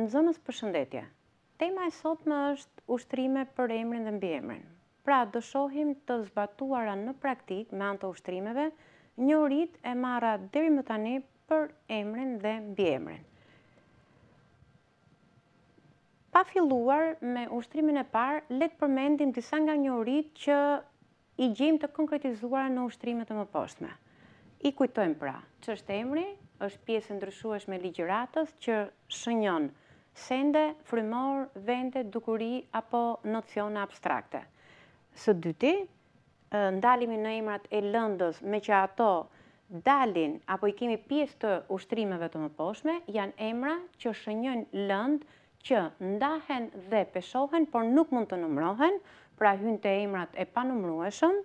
në zonës për Tema e sot është ushtrime për emrin dhe mbi emrin. Pra, dëshohim të zbatuara në praktik me anto ushtrimeve, një rrit e mara dheri më tani për emrin dhe mbi emrin. Pa filluar me ushtrimin e par, letë përmendim disa nga një rrit që i gjim të konkretizuar në ushtrimet e më poshtme. I kujtojmë pra, që është emri, është piesë ndryshuash me ligjëratës që shënjonë sende, frymor, vende, dukuri, apo nocione abstrakte. Së dyti, ndalimi në emrat e lëndës me që ato dalin, apo i kemi pjesë të ushtrimeve të më poshme, janë emra që shënjën lëndë që ndahen dhe peshohen, por nuk mund të numrohen, pra hynë të emrat e panumrueshëm.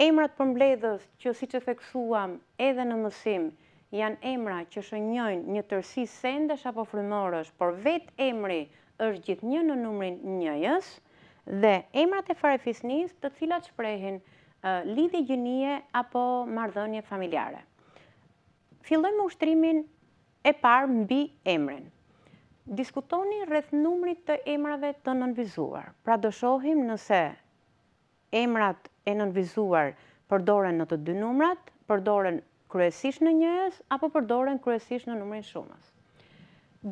Emrat për mbledhës që si që theksuam edhe në mësim, janë emra që shënjojnë një tërsi sendesh apo frymorës, por vetë emri është gjithë një në numrin njëjës, dhe emrat e farefisnis të cilat shprehin lidhje gjenie apo mardhënje familjare. Fillojmë me ushtrimin e parë mbi emrin. Diskutoni rreth numrit të emrave të nënvizuar. Pra do shohim nëse emrat e nënvizuar përdoren në të dy numrat, përdoren kryesisht në njës, apo përdoren kryesisht në numërin shumës.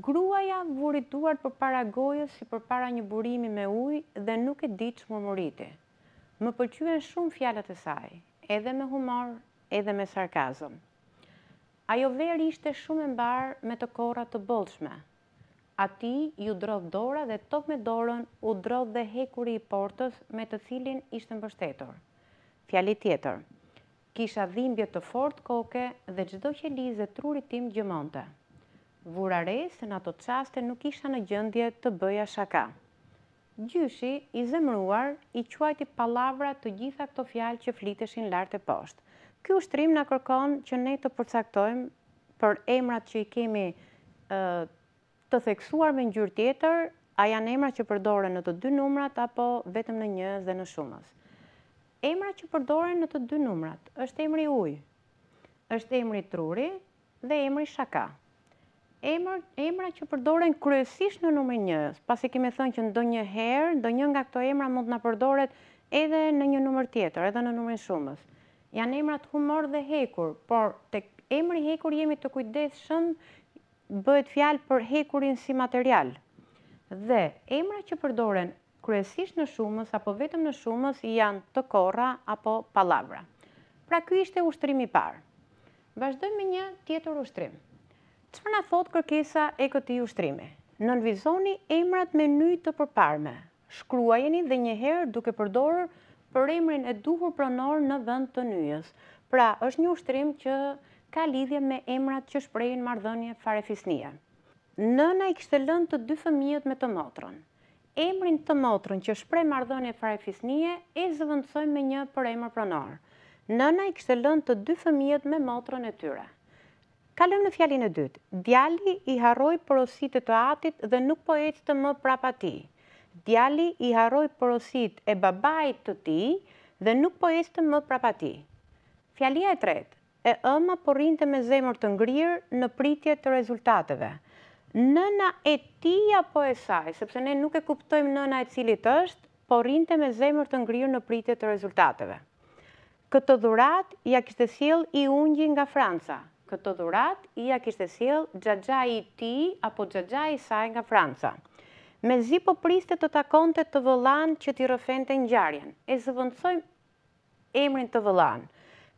Grua ja vurituar për para gojës si për para një burimi me uj dhe nuk e ditë që më moriti. Më përqyën shumë fjalat e saj, edhe me humor, edhe me sarkazëm. Ajo verë ishte shumë e mbarë me të kora të bolshme. A ti ju drodh dora dhe tok me dorën u drodh dhe hekuri i portës me të cilin ishte mbështetor. Fjali tjetër kisha dhimbje të fort koke dhe gjdo që lize trurit tim gjëmonte. Vurare se në ato qaste nuk isha në gjëndje të bëja shaka. Gjyshi, i zemruar, i quajti palavra të gjitha këto fjalë që fliteshin lartë e poshtë. Ky ushtrim në kërkon që ne të përcaktojmë për emrat që i kemi të theksuar me njërë tjetër, a janë emrat që përdore në të dy numrat apo vetëm në një dhe në shumës. Emra që përdore në të dy numrat është emri uj, është emri truri dhe emri shaka. Emra që përdore në kryesisht në numër njës, pasi kime thënë që në do një herë, do një nga këto emra mund në përdoret edhe në një numër tjetër, edhe në numër shumës. Janë emrat humor dhe hekur, por të emri hekur jemi të kujdes shëndë bëhet fjalë për hekurin si material. Dhe emra që përdoren kryesisht në shumës apo vetëm në shumës janë të korra apo palavra. Pra kjo ishte ushtrimi parë. Vazhdojmë me një tjetër ushtrim. Çfarë na thot kërkesa e këtij ushtrimi? Nënvizoni emrat me nëj të përparme. Shkruajeni dhe një herë duke përdorur për emrin e duhur pronor në vend të njës. Pra, është një ushtrim që ka lidhje me emrat që shprehin marrëdhënie farefisnie. Nëna i kishte lënë të dy fëmijët me të emrin të motrën që shprej e farefisnije e zëvëndsojmë me një për emrë pronor. Nëna i kështë lënë të dy fëmijët me motrën e tyre. Kalëm në fjallin e dytë. Djali i haroj porosit e të atit dhe nuk po eqë të më prapa ti. Djali i haroj porosit e babaj të ti dhe nuk po eqë të më prapa ti. Fjalia e tretë. E ëma porrinte me zemër të ngrirë në pritje të rezultateve – nëna e ti apo e saj, sepse ne nuk e kuptojmë nëna e cilit është, por rinte me zemër të ngrirë në pritje të rezultateve. Këtë dhurat i a kishtë siel i ungji nga Franca. Këtë dhurat i a kishtë siel gjagja i ti apo gjagja i saj nga Franca. Me zi po priste të takonte të vëllan që ti rëfente në gjarjen. E zëvëndsojmë emrin të vëllan.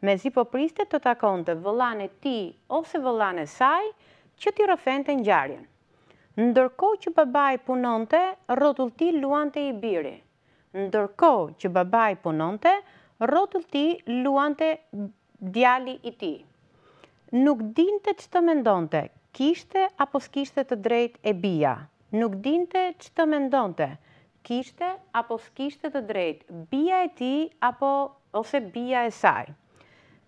Me zi po priste të takonte vëllan e ti ose vëllan e saj, që t'i rëfen të njarjen. Ndërko që babaj punonte, rotull ti luante i biri. Ndërko që babaj punonte, rotull ti luante djali i ti. Nuk dinte që të mendonte, kishte apo s'kishte të drejt e bia. Nuk dinte që të mendonte, kishte apo s'kishte të drejt bia e ti apo ose bia e saj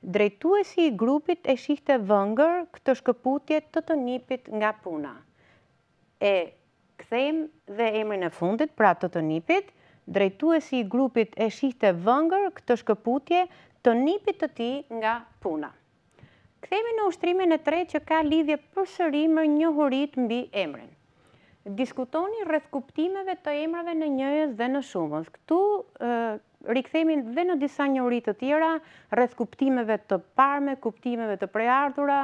drejtuesi i grupit e shihte vëngër këtë shkëputje të të njipit nga puna. E këthejm dhe emrin e fundit pra të të njipit, drejtuesi i grupit e shihte vëngër këtë shkëputje të njipit të ti nga puna. Këthejmi në ushtrimin e tre që ka lidhje përsëri mër një mbi emrin. Diskutoni rrëth kuptimeve të emrave në njëjës dhe në shumës. Këtu rikëthemin dhe në disa një rritë të tjera, rrëth kuptimeve të parme, kuptimeve të preardhura,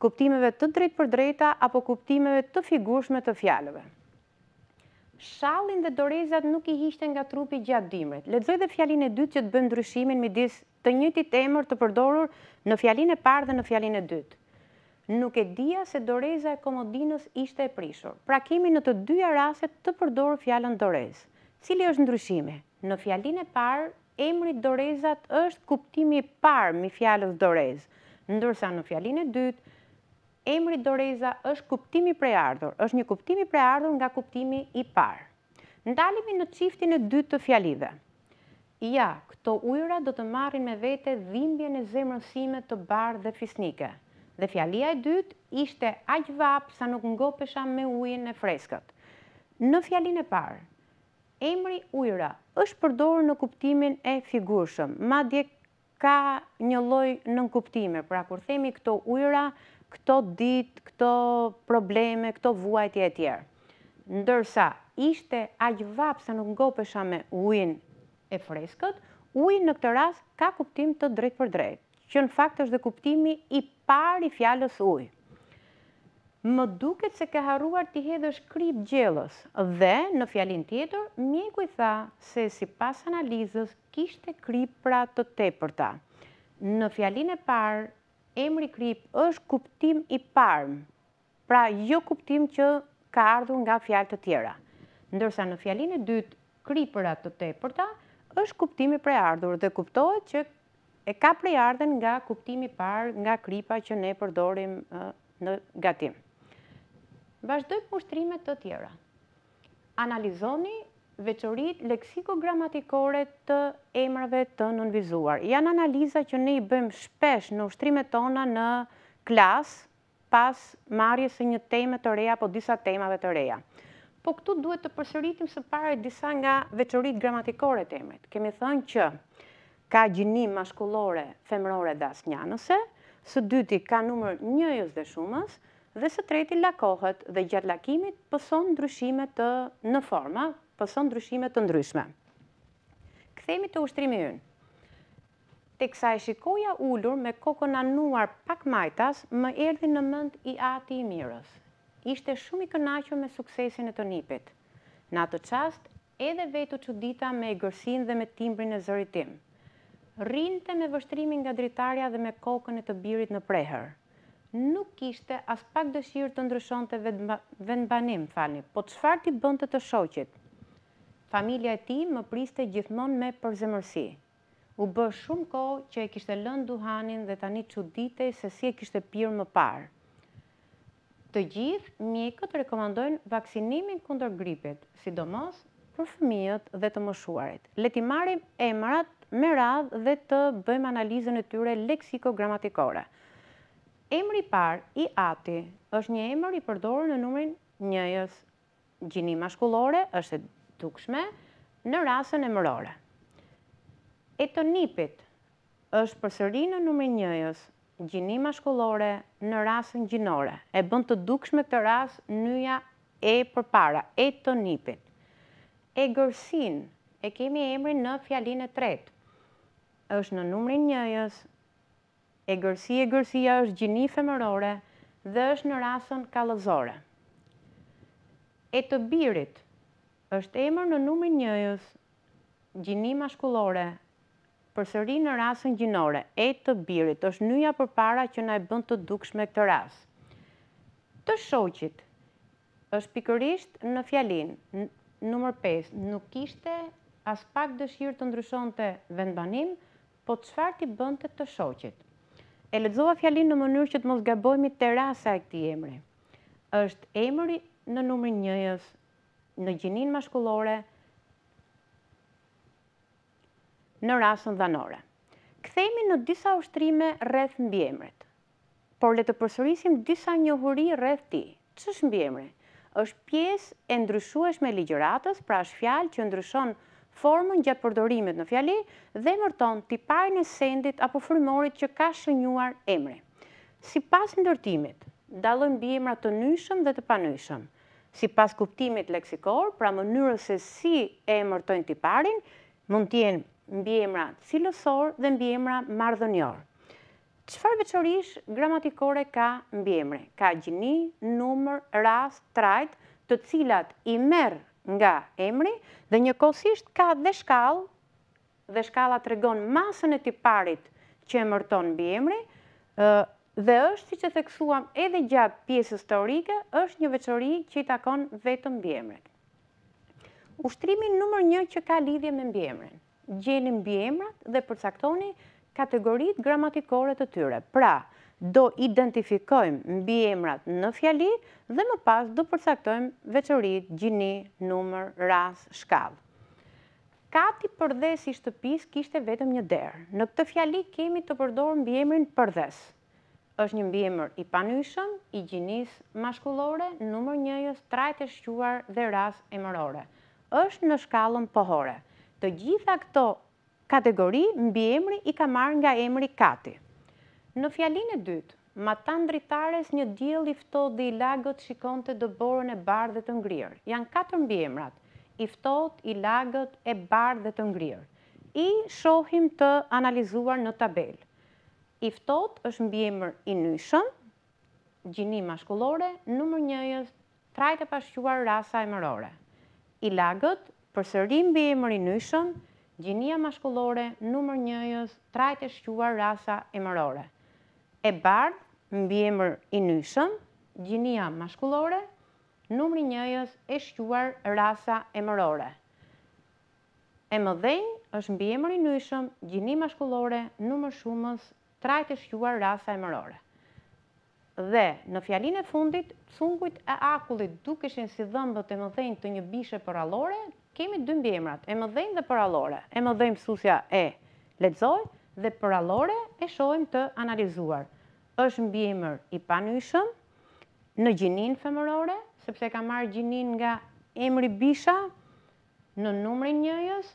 kuptimeve të drejt për drejta, apo kuptimeve të figushme të fjallëve. Shallin dhe dorezat nuk i hishtë nga trupi gjatë dimrit. Ledzoj dhe fjallin e dytë që të bëndryshimin ndryshimin midis të njëti temër të përdorur në fjallin e parë dhe në fjallin e dytë. Nuk e dia se doreza e komodinës ishte e prishur. Pra kemi në të dyja raset të përdorur fjallën dorez. Cili është ndryshime? në fjallin e parë, emri dorezat është kuptimi parë mi fjallës dorez. Ndërsa në fjallin e dytë, emri doreza është kuptimi preardhur, është një kuptimi preardhur nga kuptimi i parë. Ndalimi në qiftin e dytë të fjallive. Ja, këto ujra do të marrin me vete dhimbje në zemrësime të barë dhe fisnike. Dhe fjallia e dytë ishte aqvapë sa nuk ngopesha me ujën e freskët. Në fjallin e parë, emri ujra është përdorë në kuptimin e figurëshëm, ma dje ka një loj në kuptime, pra kur themi këto ujra, këto dit, këto probleme, këto vuajtje e tjerë. Ndërsa, ishte ajvap se nuk ngopesha me ujnë e freskët, ujnë në këtë ras ka kuptim të drejt për drejt, që në fakt është dhe kuptimi i pari fjallës ujnë më duket se ka haruar t'i hedhësh krip gjelës dhe në fjalin tjetër mjeku i tha se si pas analizës kishte krip pra të te për ta. Në fjalin e parë, emri krip është kuptim i parëm, pra jo kuptim që ka ardhur nga fjalë të tjera. Ndërsa në fjalin e dytë, krip të te për ta, është kuptimi i ardhur dhe kuptohet që e ka pre ardhen nga kuptimi parë nga kripa që ne përdorim në gatim për ushtrimet të tjera. Analizoni veqërit leksiko-gramatikore të emrave të nënvizuar. Janë analiza që ne i bëjmë shpesh në ushtrimet tona në klasë pas marjes e një teme të reja po disa temave të reja. Po këtu duhet të përsëritim së pare disa nga veqërit gramatikore të emrit. Kemi thënë që ka gjinim mashkullore, femrore dhe asë së dyti ka numër njëjës dhe shumës, dhe së treti lakohet dhe gjatë lakimit pëson ndryshime të në forma, pëson ndryshime të ndryshme. Këthemi të ushtrimi yn. Tek sa e shikoja ullur me kokon anuar pak majtas, më erdi në mënd i ati i mirës. Ishte shumë i kënachur me suksesin e të nipit. Në atë qast, edhe vetu që dita me e gërsin dhe me timbrin e zëritim. Rinte me vështrimin nga dritarja dhe me kokon e të birit në preherë nuk ishte as pak dëshirë të ndryshon të vendbanim, falni, po të shfar t'i bënd të të shoqit. Familia e ti më priste gjithmon me përzemërsi. U bë shumë ko që e kishte lënë duhanin dhe tani që se si e kishte pyrë më parë. Të gjithë, mjekët rekomandojnë vaksinimin kundër gripet, sidomos për fëmijët dhe të mëshuarit. Leti marim e marat me radhë dhe të bëjmë analizën e tyre leksiko-gramatikore. Emri par i ati është një emër i përdorë në numërin njëjës gjini mashkullore, është dukshme, në rasën e mërore. E të nipit është përsëri në numërin njëjës gjini mashkullore në rasën gjinore. E bënd të dukshme këtë rasë njëja e për para, e të nipit. E gërsin, e kemi emri në fjalin e tretë, është në numërin njëjës e gërsi e gërsia është gjini femërore dhe është në rasën kalëzore. E të birit është emër në numër njëjës gjini mashkullore përsëri në rasën gjinore. E të birit është njëja për para që na e bënd të dukshme këtë rasë. Të shoqit është pikërisht në fjalin, numër 5, nuk ishte as pak dëshirë të ndryshonte vendbanim, po të shfar t'i bënd të të shoqit. E ledzova fjalin në mënyrë që të mos gabojmi terasa e këti emri. Êshtë emri në numër njëjës, në gjinin mashkullore, në rasën dhanore. Këthejmi në disa ushtrime rreth në por le të përsërisim disa njohuri rreth ti. Qështë në bjemre? pjesë e ndryshueshme ligjëratës, pra është fjalë që ndryshonë formën gjatë përdorimet në fjali dhe mërton tipajnë e sendit apo frymorit që ka shënjuar emri. Si pas ndërtimit, dalën bimra të nyshëm dhe të panyshëm. Si pas kuptimit leksikor, pra mënyrës e si e mërtojnë tiparin, mund tjenë mbjemra cilësor dhe mbjemra mardhënjor. Qëfar veqorish gramatikore ka mbjemri? Ka gjini, numër, ras, trajt, të cilat i merë nga emri, dhe një kosisht ka dhe shkall, dhe shkalla të regon masën e tiparit që e mërton bë emri, dhe është, si që theksuam, edhe gjatë pjesës të orike, është një veçori që i takon vetëm bë Ushtrimi Ushtrimin nëmër një që ka lidhje me mbë emre, gjenim bë emrat dhe përsaktoni kategorit gramatikore të tyre. Pra, do identifikojmë në emrat në fjali dhe më pas do përsaktojmë veqërit, gjini, numër, ras, shkall. Kati përdhes i shtëpis kishte vetëm një derë. Në këtë fjali kemi të përdorë në emrin përdhes. Êshtë një bje emr i panyshëm, i gjinis, mashkullore, numër njëjës, trajt e shquar dhe ras e mërore. Êshtë në shkallën pëhore. Të gjitha këto kategori në emri i ka marrë nga emri kati. Në fjalin e dytë, matan dritares një djel ifto dhe i lagët shikon të dëborën e bardhë dhe të ngrirë. Janë katër mbi emrat, ifto, i lagët, e bardhë dhe të ngrirë. I shohim të analizuar në I Ifto është mbi emrë i nyshëm, gjini mashkullore, nëmër njëjës, trajt e pashquar rasa e mërore. I lagët, përsërim bi e mëri nyshën, gjinia mashkullore, nëmër njëjës, trajt e shquar rasa e mërore e bardë, mbi i nyshëm, gjinia mashkullore, numri njëjës e shquar rasa emërore. E më dhejnë është mbi i nyshëm, gjinia mashkullore, numër shumës, trajt e shquar rasa emërore. Dhe në fjalin e fundit, cungujt e akullit dukeshin si dhëmbët e më dhejnë të një bishe alore, kemi dy mbi e më dhejnë dhe alore. e më dhejnë pësusja e ledzojt, dhe përalore e shojmë të analizuar. është mbimër i panyshëm në gjinin femërore, sepse ka marrë gjinin nga emri bisha në numrin njëjës,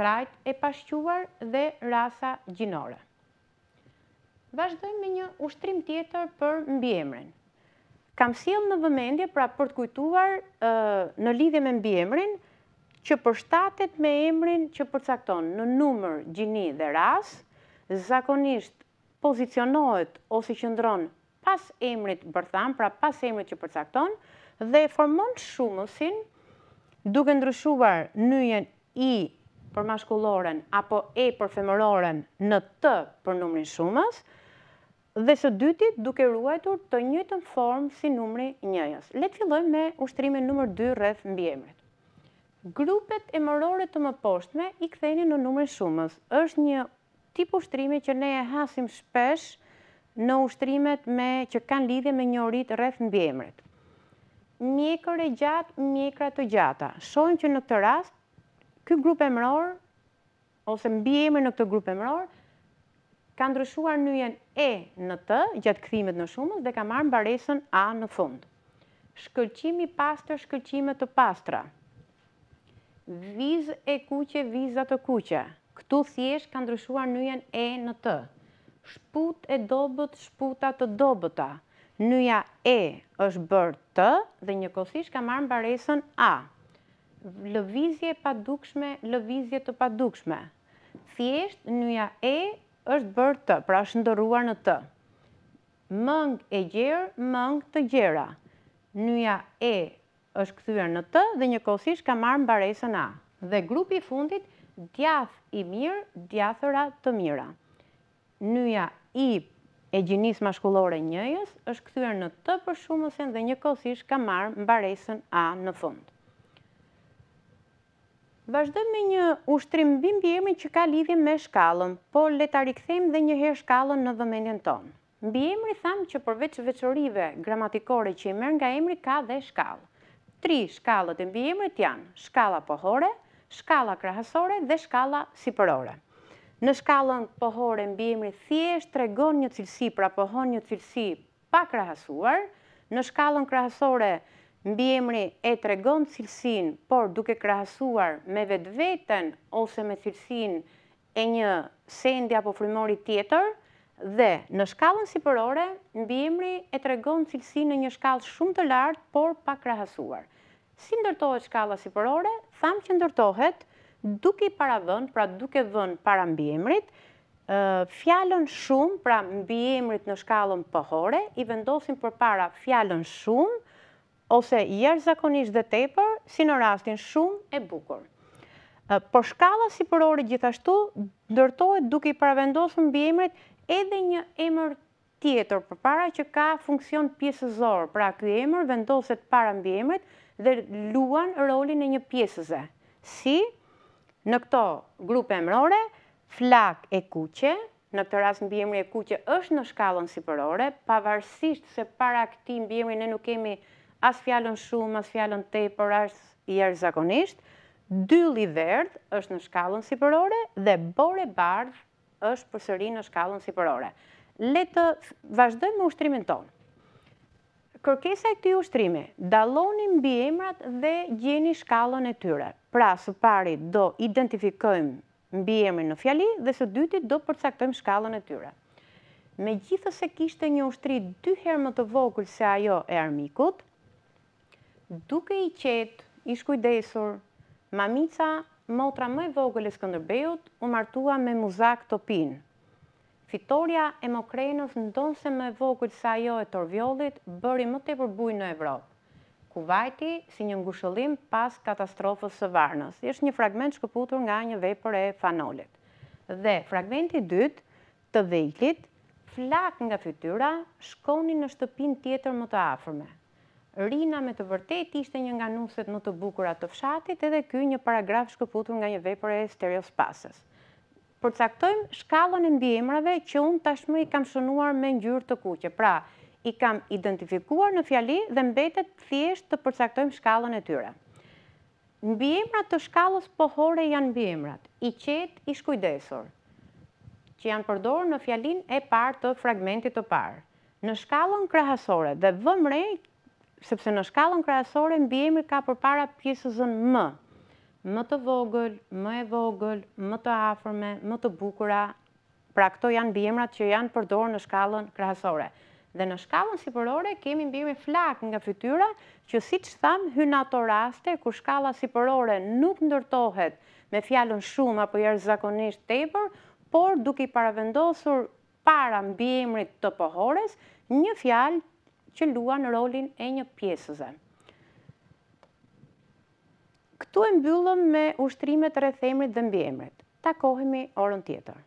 trajt e pashquar dhe rasa gjinore. Vashdojmë me një ushtrim tjetër për mbiemrin. Kam silë në vëmendje, pra për të kujtuar në lidhje me mbiemrin, që përshtatet me emrin që përcakton në numër, gjini dhe rasë, zakonisht pozicionohet ose qëndron pas emrit bërtham, pra pas emrit që përcakton, dhe formon shumësin duke ndryshuar njën i për mashkulloren apo e për femëroren në të për numrin shumës, dhe së dytit duke ruajtur të njëtën formë si numri njëjës. Letë fillojmë me ushtrimi nëmër 2 rreth mbi emrit. Grupet emërore të më poshtme i këthejni në numërë shumës. është një tip ushtrimi që ne e hasim shpesh në ushtrimet që kanë lidhje me njërit rreth në Mjekër e gjatë, mjekra të gjata. Shohen që në këtë rast, këtë grupë e ose në bjemër në këtë grupë e ka ndryshuar nyjen E në të, gjatë këthimet në shumës, dhe ka marrë në baresën A në fundë. Shkëllqimi pastër, shkëllqimet të pastra. Viz e kuqe, vizat të kuqe. Këtu thjesht ka ndryshuar njën e në të. Shput e dobet, shputa të dobeta. Njëja e është bërë të dhe një kosish ka marë në baresën a. Lëvizje e padukshme, lëvizje të padukshme. Thjesht njëja e është bërë të, pra është ndëruar në të. Mëng e gjerë, mëng të gjera. Njëja e është këthyër në të dhe një kosish ka marë në baresën a. Dhe grupi fundit, djath i mirë, djathëra të mira. Nëja i e gjinis mashkullore njëjës, është këtyrë në të përshumësën dhe një kosish ka marë mbaresën A në fund. Vashdëm me një ushtrim bim që ka lidhje me shkallën, po letarikëthejmë dhe një shkallën në dhëmenjen tonë. Mbi emri thamë që përveç veçorive gramatikore që i merë nga emri ka dhe shkallë. Tri shkallët e mbi emri të janë shkalla pohore, shkalla krahësore dhe shkalla sipërore. Në shkallën pohore në bimri thjesht të regon një cilësi, pra pohon një cilësi pa krahësuar, në shkallën krahësore në bimri e të regon cilësin, por duke krahësuar me vetë vetën ose me cilësin e një sendja po frimori tjetër, dhe në shkallën sipërore përore në e të regon cilësin në një shkallë shumë të lartë, por pa krahësuar. Si ndërtohet shkalla si Tham Thamë që ndërtohet duke i para dhënë, pra duke dhënë para mbiemrit, fjallën shumë, pra mbiemrit në shkallën pëhore, i vendosin për para fjallën shumë, ose jërë zakonisht dhe tepër, si në rastin shumë e bukur. Por shkalla si gjithashtu, ndërtohet duke i para vendosë mbiemrit edhe një emër tjetër për para që ka funksion pjesëzor, pra kjo emër vendoset para mbi dhe luan rolin e një pjesëze. Si në këto grupe emrore, flak e kuqe, në këtë ras në bjemri e kuqe është në shkallën si përore, pavarësisht se para këti në bjemri në nuk kemi as fjallon shumë, as fjallon te, për as i erë zakonisht, dylli verdh është në shkallën si përore dhe bore bardh është përsëri në shkallën si përore. Letë vazhdojmë ushtrimin tonë kërkesa e këti ushtrimi, daloni mbi emrat dhe gjeni shkallon e tyre. Pra, së pari do identifikojmë mbi emrin në fjali dhe së dyti do përcaktojmë shkallon e tyre. Me gjithë se kishte një ushtri dy herë më të vokull se ajo e armikut, duke i qetë, i shkujdesur, mamica, motra më i e këndërbejot, u martua me muzak të pinë. Fitoria e Mokrejnës ndonë se me vogët sa jo e Torvjollit bëri më të përbuj në Evropë, ku vajti si një ngushëllim pas katastrofës së varnës. Ishtë një fragment shkëputur nga një vepër e fanolit. Dhe fragmenti dytë të vejtlit, flak nga fytyra, shkoni në shtëpin tjetër më të afrme. Rina me të vërtet ishte një nga nuset më të bukurat të fshatit edhe kuj një paragraf shkëputur nga një vepër e stereospasës përcaktojmë shkallën e mbiemrave që unë tashmë i kam shënuar me njërë të kuqe. Pra, i kam identifikuar në fjali dhe mbetet thjesht të përcaktojmë shkallën e tyre. Mbiemrat të shkallës pohore janë mbiemrat, i qetë i shkujdesor, që janë përdorë në fjalin e parë të fragmentit të parë. Në shkallën krahasore dhe vëmrej, sepse në shkallën krahasore mbiemri ka për para pjesëzën më, më të vogël, më e vogël, më të afrme, më të bukura. Pra këto janë bimrat që janë përdorë në shkallën krasore. Dhe në shkallën si përore kemi bimri flak nga fytyra që si që thamë hynë ato raste ku shkalla si përore nuk ndërtohet me fjallën shumë apo jërë zakonisht tepër, por duke i paravendosur para në bimrit të pëhores një fjallë që lua në rolin e një pjesëzën. Këtu e mbyllëm me ushtrimet rrethemrit dhe mbjemrit. Takohemi orën tjetër.